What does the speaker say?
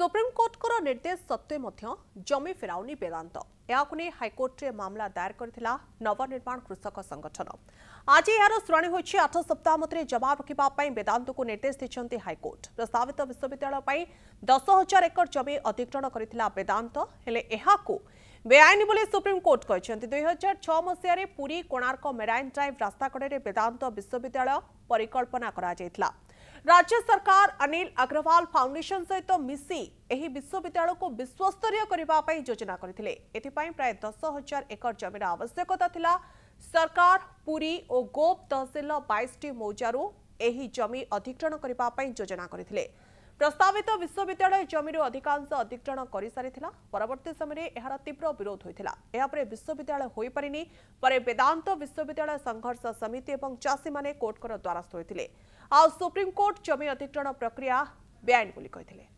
ସୁପ୍ରିମକୋର୍ଟଙ୍କର ନିର୍ଦ୍ଦେଶ ସତ୍ତ୍ୱେ ମଧ୍ୟ ଜମି ଫେରାଉନି ବେଦାନ୍ତ ଏହାକୁ ନେଇ ହାଇକୋର୍ଟରେ ମାମଲା ଦାୟର କରିଥିଲା ନବନିର୍ମାଣ କୃଷକ ସଂଗଠନ ଆଜି ଏହାର ଶୁଣାଣି ହୋଇଛି ଆଠ ସପ୍ତାହ ମଧ୍ୟରେ ଜବାବ ରଖିବା ପାଇଁ ବେଦାନ୍ତକୁ ନିର୍ଦ୍ଦେଶ ଦେଇଛନ୍ତି ହାଇକୋର୍ଟ ପ୍ରସ୍ତାବିତ ବିଶ୍ୱବିଦ୍ୟାଳୟ ପାଇଁ ଦଶ ହଜାର ଏକର ଜମି ଅଧିଗ୍ରହଣ କରିଥିଲା ବେଦାନ୍ତ ହେଲେ ଏହାକୁ ବେଆଇନ ବୋଲି ସୁପ୍ରିମକୋର୍ଟ କହିଛନ୍ତି ଦୁଇ ହଜାର ଛଅ ମସିହାରେ ପୁରୀ କୋଣାର୍କ ମେରାଇନ୍ ଡ୍ରାଇଭ୍ ରାସ୍ତା କଡ଼ରେ ବେଦାନ୍ତ ବିଶ୍ୱବିଦ୍ୟାଳୟ ପରିକଳ୍ପନା କରାଯାଇଥିଲା राज्य सरकार अनिल अग्रवाल फाउंडेशन सहित तो मिसी विश्वविद्यालय को विश्वस्तरीय करने योजना करते प्राय दस हजार एकर जमीन आवश्यकता थिला सरकार पुरी और गोप तहसिल बैश टी मौजार जमी अधिग्रहण करने योजना करते ପ୍ରସ୍ତାବିତ ବିଶ୍ୱବିଦ୍ୟାଳୟ ଜମିରୁ ଅଧିକାଂଶ ଅଧିଗ୍ରହଣ କରିସାରିଥିଲା ପରବର୍ତ୍ତୀ ସମୟରେ ଏହାର ତୀବ୍ର ବିରୋଧ ହୋଇଥିଲା ଏହାପରେ ବିଶ୍ୱବିଦ୍ୟାଳୟ ହୋଇପାରିନି ପରେ ବେଦାନ୍ତ ବିଶ୍ୱବିଦ୍ୟାଳୟ ସଂଘର୍ଷ ସମିତି ଏବଂ ଚାଷୀମାନେ କୋର୍ଟଙ୍କର ଦ୍ୱାରସ୍ଥ ହୋଇଥିଲେ ଆଉ ସୁପ୍ରିମକୋର୍ଟ ଜମି ଅଧିଗ୍ରହଣ ପ୍ରକ୍ରିୟା ବେଆଇନ ବୋଲି କହିଥିଲେ